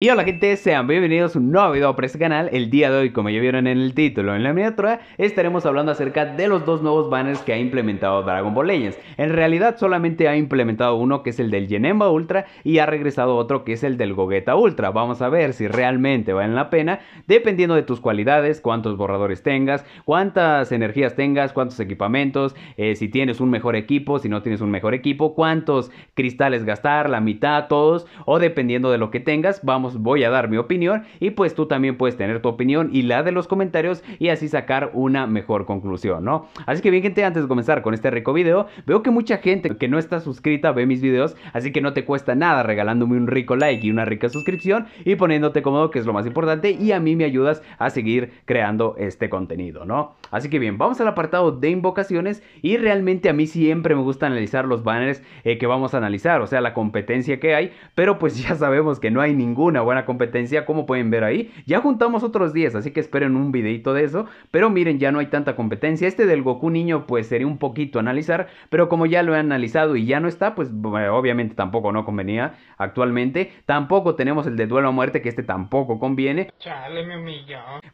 Y hola gente, sean bienvenidos a un nuevo video para este canal El día de hoy, como ya vieron en el título en la miniatura Estaremos hablando acerca de los dos nuevos banners que ha implementado Dragon Ball Legends En realidad solamente ha implementado uno que es el del Genemba Ultra Y ha regresado otro que es el del Gogeta Ultra Vamos a ver si realmente valen la pena Dependiendo de tus cualidades, cuántos borradores tengas Cuántas energías tengas, cuántos equipamientos eh, Si tienes un mejor equipo, si no tienes un mejor equipo Cuántos cristales gastar, la mitad, todos O dependiendo de lo que tengas, vamos voy a dar mi opinión y pues tú también puedes tener tu opinión y la de los comentarios y así sacar una mejor conclusión, ¿no? Así que bien gente, antes de comenzar con este rico video, veo que mucha gente que no está suscrita ve mis videos, así que no te cuesta nada regalándome un rico like y una rica suscripción y poniéndote cómodo que es lo más importante y a mí me ayudas a seguir creando este contenido, ¿no? Así que bien, vamos al apartado de invocaciones y realmente a mí siempre me gusta analizar los banners eh, que vamos a analizar, o sea, la competencia que hay, pero pues ya sabemos que no hay ninguna buena competencia, como pueden ver ahí. Ya juntamos otros 10, así que esperen un videito de eso. Pero miren, ya no hay tanta competencia. Este del Goku niño, pues sería un poquito analizar, pero como ya lo he analizado y ya no está, pues eh, obviamente tampoco no convenía actualmente. Tampoco tenemos el de duelo a muerte, que este tampoco conviene.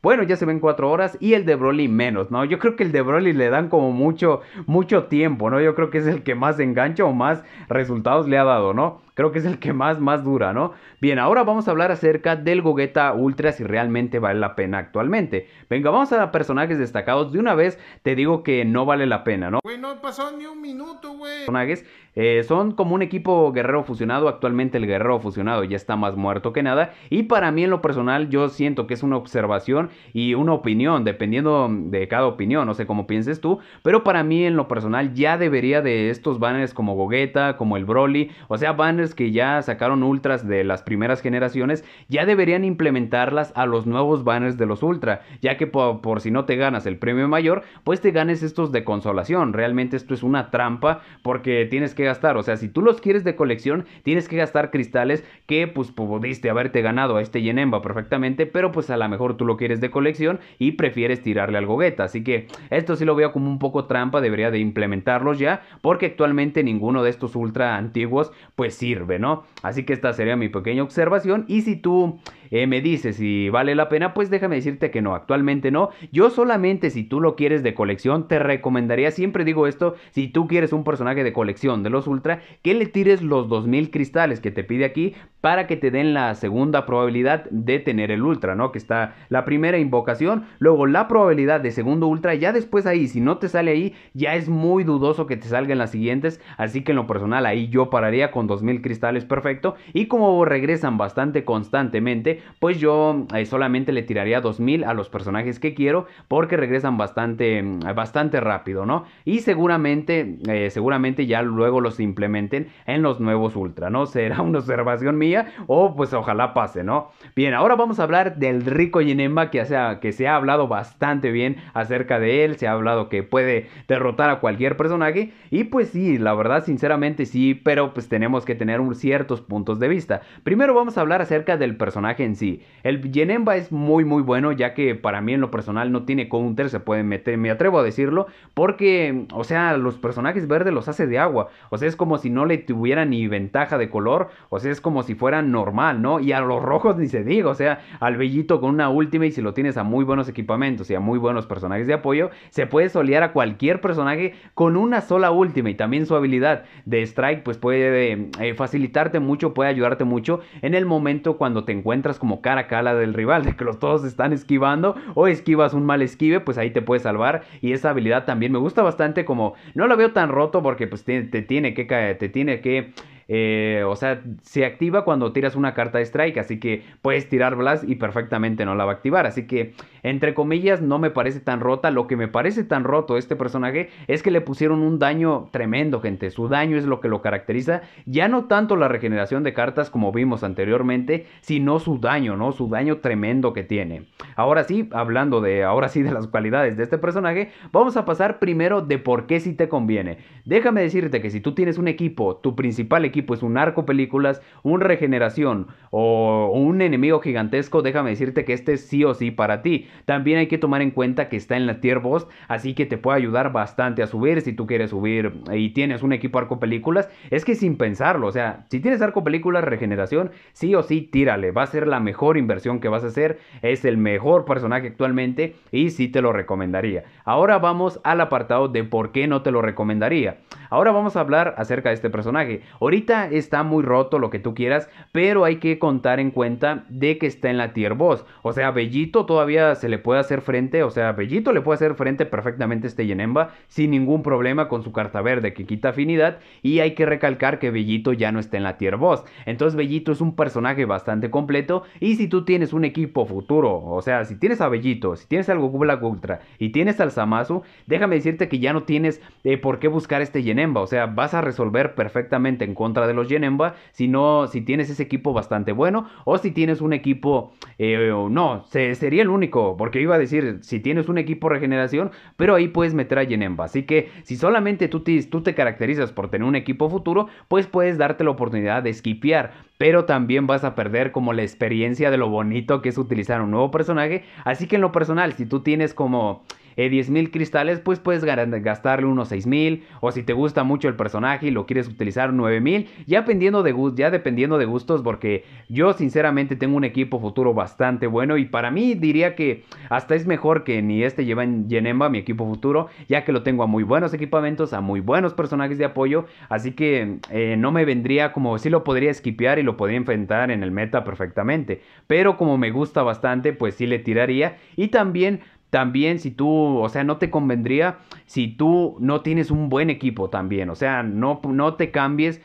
Bueno, ya se ven 4 horas y el de Broly menos, ¿no? Yo creo que el de Broly le dan como mucho, mucho tiempo, ¿no? Yo creo que es el que más engancha o más resultados le ha dado, ¿no? creo que es el que más, más dura, ¿no? Bien, ahora vamos a hablar acerca del Gogeta Ultra si realmente vale la pena actualmente. Venga, vamos a personajes destacados. De una vez te digo que no vale la pena, ¿no? Güey, no ni un minuto, güey. Personajes eh, son como un equipo guerrero fusionado. Actualmente el guerrero fusionado ya está más muerto que nada. Y para mí en lo personal yo siento que es una observación y una opinión, dependiendo de cada opinión, no sé cómo pienses tú. Pero para mí en lo personal ya debería de estos banners como Gogeta, como el Broly, o sea, banners que ya sacaron ultras de las primeras generaciones, ya deberían implementarlas a los nuevos banners de los ultra, ya que por, si no te ganas el premio mayor, pues te ganes estos de consolación. Realmente esto es una trampa porque tienes que gastar, o sea, si tú los quieres de colección, tienes que gastar cristales que pues pudiste haberte ganado a este Yenemba perfectamente, pero pues a lo mejor tú lo quieres de colección y prefieres tirarle al gogueta. Así que esto sí lo veo como un poco trampa, debería de implementarlos ya, porque actualmente ninguno de estos ultra antiguos pues sí ¿no? Así que esta sería mi pequeña observación y si tú eh, me dices si vale la pena, pues déjame decirte que no, actualmente no. Yo solamente si tú lo quieres de colección, te recomendaría, siempre digo esto, si tú quieres un personaje de colección de los Ultra, que le tires los 2000 cristales que te pide aquí para que te den la segunda probabilidad de tener el Ultra, ¿no? Que está la primera invocación, luego la probabilidad de segundo Ultra, ya después ahí, si no te sale ahí, ya es muy dudoso que te salgan las siguientes, así que en lo personal ahí yo pararía con 2000 Cristales perfecto y como regresan bastante constantemente, pues yo eh, solamente le tiraría 2000 a los personajes que quiero porque regresan bastante, mm, bastante rápido, ¿no? Y seguramente, eh, seguramente ya luego los implementen en los nuevos Ultra, ¿no? Será una observación mía o pues ojalá pase, ¿no? Bien, ahora vamos a hablar del rico Yenemba que, sea, que se ha hablado bastante bien acerca de él, se ha hablado que puede derrotar a cualquier personaje y pues sí, la verdad, sinceramente sí, pero pues tenemos que tener ciertos puntos de vista. Primero vamos a hablar acerca del personaje en sí. El Yenemba es muy muy bueno ya que para mí en lo personal no tiene counter, se puede meter, me atrevo a decirlo, porque, o sea, los personajes verdes los hace de agua. O sea, es como si no le tuviera ni ventaja de color, o sea, es como si fuera normal, ¿no? Y a los rojos ni se diga, o sea, al bellito con una última y si lo tienes a muy buenos equipamientos y a muy buenos personajes de apoyo, se puede solear a cualquier personaje con una sola última y también su habilidad de strike pues puede eh, facilitarte mucho, puede ayudarte mucho en el momento cuando te encuentras como cara a cara del rival, de que los todos están esquivando o esquivas un mal esquive, pues ahí te puede salvar y esa habilidad también me gusta bastante como no la veo tan roto porque pues te, tiene que te tiene que eh, o sea, se activa cuando tiras una carta de strike, así que puedes tirar Blast y perfectamente no la va a activar. Así que entre comillas, no me parece tan rota. Lo que me parece tan roto este personaje es que le pusieron un daño tremendo, gente. Su daño es lo que lo caracteriza. Ya no tanto la regeneración de cartas como vimos anteriormente, sino su daño, ¿no? Su daño tremendo que tiene. Ahora sí, hablando de, ahora sí, de las cualidades de este personaje, vamos a pasar primero de por qué si sí te conviene. Déjame decirte que si tú tienes un equipo, tu principal equipo es un arco películas, un regeneración o un enemigo gigantesco, déjame decirte que este es sí o sí para ti. También hay que tomar en cuenta que está en la tier boss, así que te puede ayudar bastante a subir si tú quieres subir y tienes un equipo arco películas. Es que sin pensarlo, o sea, si tienes arco películas regeneración, sí o sí tírale, va a ser la mejor inversión que vas a hacer, es el mejor personaje actualmente y sí te lo recomendaría. Ahora vamos al apartado de por qué no te lo recomendaría. Ahora vamos a hablar acerca de este personaje. Ahorita está muy roto, lo que tú quieras, pero hay que contar en cuenta de que está en la tier boss. O sea, Bellito todavía se le puede hacer frente, o sea, Bellito le puede hacer frente perfectamente a este Yenemba sin ningún problema con su carta verde que quita afinidad y hay que recalcar que Bellito ya no está en la tier boss. Entonces Bellito es un personaje bastante completo y si tú tienes un equipo futuro, o sea, si tienes a Bellito, si tienes algo Goku Black Ultra y tienes al Zamasu, déjame decirte que ya no tienes eh, por qué buscar este Yenemba o sea, vas a resolver perfectamente en contra de los Yenemba si, no, si tienes ese equipo bastante bueno o si tienes un equipo, eh, no, sería el único, porque iba a decir, si tienes un equipo regeneración, pero ahí puedes meter a Yenemba. Así que si solamente tú te, tú te caracterizas por tener un equipo futuro, pues puedes darte la oportunidad de skipear. pero también vas a perder como la experiencia de lo bonito que es utilizar un nuevo personaje. Así que en lo personal, si tú tienes como... 10.000 eh, cristales, pues puedes gastarle unos 6.000. O si te gusta mucho el personaje y lo quieres utilizar, 9.000. Ya dependiendo, de, ya dependiendo de gustos, porque yo sinceramente tengo un equipo futuro bastante bueno. Y para mí diría que hasta es mejor que ni este lleva en Yenemba, mi equipo futuro, ya que lo tengo a muy buenos equipamientos, a muy buenos personajes de apoyo. Así que eh, no me vendría como si lo podría esquipear y lo podría enfrentar en el meta perfectamente. Pero como me gusta bastante, pues sí le tiraría. Y también también si tú, o sea, no te convendría si tú no tienes un buen equipo también, o sea, no, no te cambies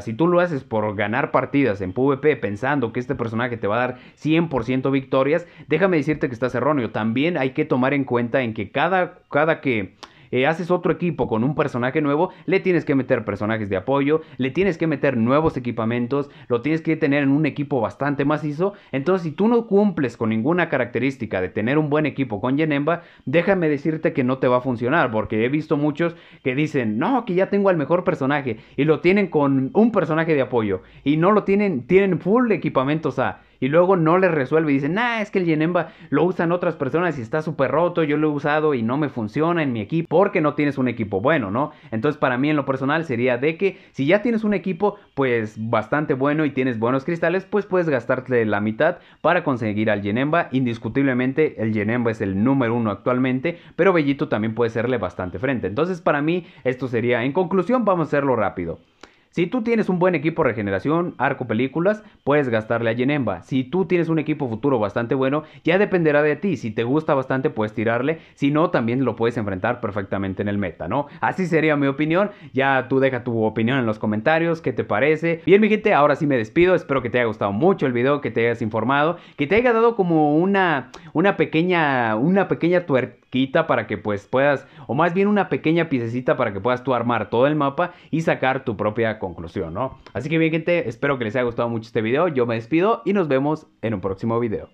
si tú lo haces por ganar partidas en PvP pensando que este personaje te va a dar 100% victorias, déjame decirte que estás erróneo, también hay que tomar en cuenta en que cada, cada que eh, haces otro equipo con un personaje nuevo, le tienes que meter personajes de apoyo, le tienes que meter nuevos equipamientos, lo tienes que tener en un equipo bastante macizo. Entonces, si tú no cumples con ninguna característica de tener un buen equipo con Yenemba, déjame decirte que no te va a funcionar, porque he visto muchos que dicen, no, que ya tengo al mejor personaje, y lo tienen con un personaje de apoyo, y no lo tienen, tienen full equipamientos a y luego no le resuelve. y dice, nah, es que el Yenemba lo usan otras personas y está súper roto, yo lo he usado y no me funciona en mi equipo porque no tienes un equipo bueno, ¿no? Entonces para mí en lo personal sería de que si ya tienes un equipo pues bastante bueno y tienes buenos cristales, pues puedes gastarte la mitad para conseguir al Yenemba. Indiscutiblemente el Yenemba es el número uno actualmente, pero Bellito también puede serle bastante frente. Entonces para mí esto sería, en conclusión vamos a hacerlo rápido. Si tú tienes un buen equipo de regeneración, arco películas, puedes gastarle a Yenemba. Si tú tienes un equipo futuro bastante bueno, ya dependerá de ti. Si te gusta bastante, puedes tirarle. Si no, también lo puedes enfrentar perfectamente en el meta, ¿no? Así sería mi opinión. Ya tú deja tu opinión en los comentarios, qué te parece. Bien, mi gente, ahora sí me despido. Espero que te haya gustado mucho el video, que te hayas informado, que te haya dado como una, una pequeña, una pequeña tuerca quita para que pues puedas, o más bien una pequeña piececita para que puedas tú armar todo el mapa y sacar tu propia conclusión, ¿no? Así que bien gente, espero que les haya gustado mucho este video, yo me despido y nos vemos en un próximo video.